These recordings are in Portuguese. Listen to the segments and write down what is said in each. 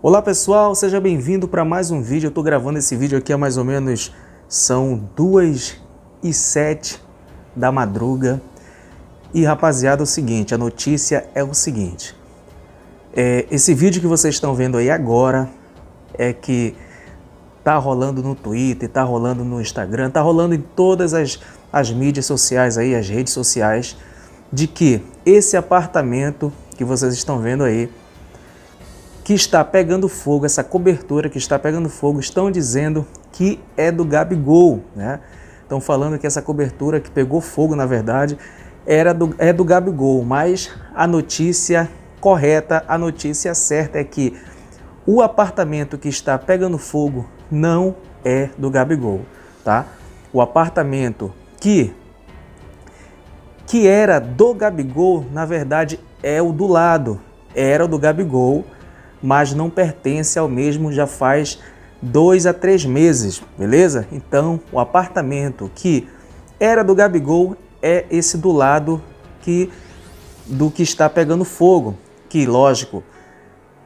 Olá pessoal, seja bem-vindo para mais um vídeo. Eu estou gravando esse vídeo aqui há mais ou menos são duas e sete da madruga. E rapaziada, é o seguinte, a notícia é o seguinte. É, esse vídeo que vocês estão vendo aí agora é que tá rolando no Twitter, tá rolando no Instagram, tá rolando em todas as, as mídias sociais aí, as redes sociais, de que esse apartamento que vocês estão vendo aí que está pegando fogo, essa cobertura que está pegando fogo, estão dizendo que é do Gabigol, né? Estão falando que essa cobertura que pegou fogo, na verdade, era do, é do Gabigol, mas a notícia correta, a notícia certa é que o apartamento que está pegando fogo não é do Gabigol, tá? O apartamento que que era do Gabigol, na verdade é o do lado, era o do Gabigol, mas não pertence ao mesmo já faz dois a três meses, beleza? Então, o apartamento que era do Gabigol é esse do lado que do que está pegando fogo, que lógico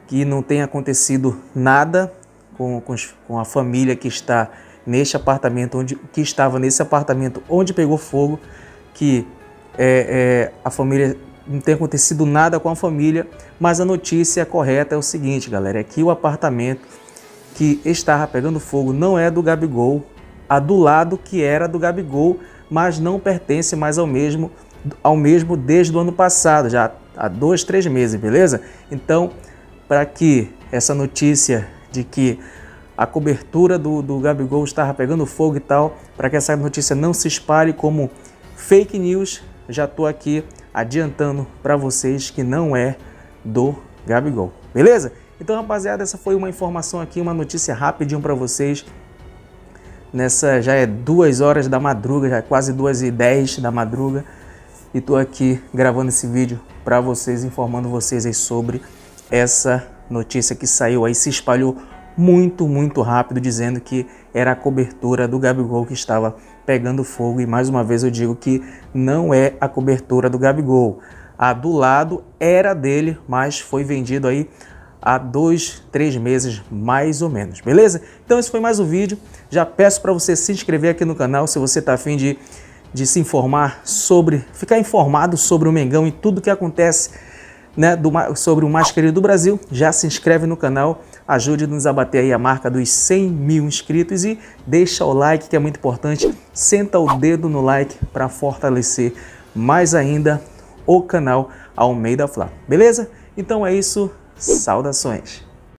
que não tem acontecido nada com, com, com a família que está neste apartamento onde que estava nesse apartamento onde pegou fogo, que é, é, a família não tem acontecido nada com a família, mas a notícia correta é o seguinte, galera, é que o apartamento que estava pegando fogo não é do Gabigol, a do lado que era do Gabigol, mas não pertence mais ao mesmo, ao mesmo desde o ano passado, já há dois, três meses, beleza? Então, para que essa notícia de que a cobertura do, do Gabigol estava pegando fogo e tal, para que essa notícia não se espalhe como fake news, já estou aqui adiantando para vocês que não é do Gabigol. Beleza? Então, rapaziada, essa foi uma informação aqui, uma notícia rapidinho para vocês. Nessa já é duas horas da madruga, já é quase duas e dez da madruga, e tô aqui gravando esse vídeo para vocês, informando vocês aí sobre essa notícia que saiu aí, se espalhou muito, muito rápido, dizendo que era a cobertura do Gabigol que estava pegando fogo. E mais uma vez eu digo que não é a cobertura do Gabigol. A do lado era dele, mas foi vendido aí há dois, três meses, mais ou menos, beleza? Então esse foi mais um vídeo. Já peço para você se inscrever aqui no canal se você está afim de, de se informar sobre, ficar informado sobre o Mengão e tudo que acontece né, do, sobre o mais querido do Brasil, já se inscreve no canal, ajude-nos a bater aí a marca dos 100 mil inscritos e deixa o like que é muito importante, senta o dedo no like para fortalecer mais ainda o canal Almeida Flá. Beleza? Então é isso, saudações!